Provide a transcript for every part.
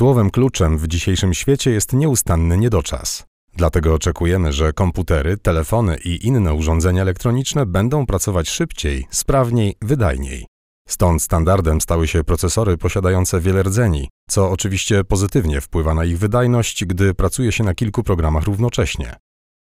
Słowem kluczem w dzisiejszym świecie jest nieustanny niedoczas. Dlatego oczekujemy, że komputery, telefony i inne urządzenia elektroniczne będą pracować szybciej, sprawniej, wydajniej. Stąd standardem stały się procesory posiadające wiele rdzeni, co oczywiście pozytywnie wpływa na ich wydajność, gdy pracuje się na kilku programach równocześnie.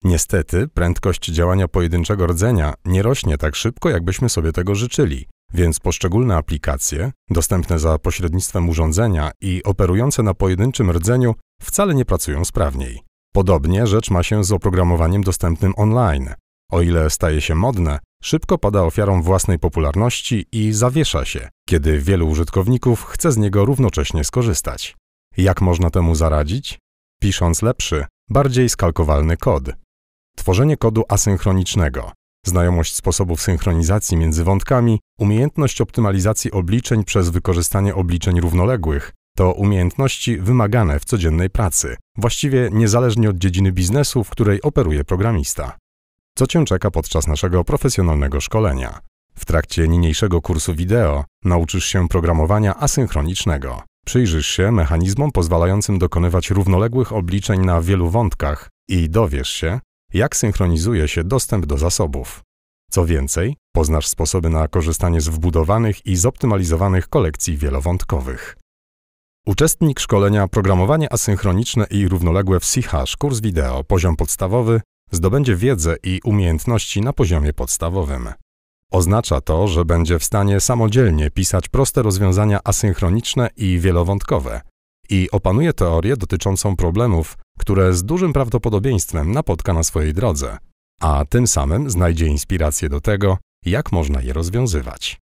Niestety, prędkość działania pojedynczego rdzenia nie rośnie tak szybko, jakbyśmy sobie tego życzyli, więc poszczególne aplikacje, dostępne za pośrednictwem urządzenia i operujące na pojedynczym rdzeniu, wcale nie pracują sprawniej. Podobnie rzecz ma się z oprogramowaniem dostępnym online. O ile staje się modne, szybko pada ofiarą własnej popularności i zawiesza się, kiedy wielu użytkowników chce z niego równocześnie skorzystać. Jak można temu zaradzić? Pisząc lepszy, bardziej skalkowalny kod. Tworzenie kodu asynchronicznego, znajomość sposobów synchronizacji między wątkami, umiejętność optymalizacji obliczeń przez wykorzystanie obliczeń równoległych to umiejętności wymagane w codziennej pracy, właściwie niezależnie od dziedziny biznesu, w której operuje programista. Co Cię czeka podczas naszego profesjonalnego szkolenia? W trakcie niniejszego kursu wideo nauczysz się programowania asynchronicznego. Przyjrzysz się mechanizmom pozwalającym dokonywać równoległych obliczeń na wielu wątkach i dowiesz się, jak synchronizuje się dostęp do zasobów. Co więcej, poznasz sposoby na korzystanie z wbudowanych i zoptymalizowanych kolekcji wielowątkowych. Uczestnik szkolenia Programowanie asynchroniczne i równoległe w c kurs wideo poziom podstawowy zdobędzie wiedzę i umiejętności na poziomie podstawowym. Oznacza to, że będzie w stanie samodzielnie pisać proste rozwiązania asynchroniczne i wielowątkowe i opanuje teorię dotyczącą problemów, które z dużym prawdopodobieństwem napotka na swojej drodze, a tym samym znajdzie inspirację do tego, jak można je rozwiązywać.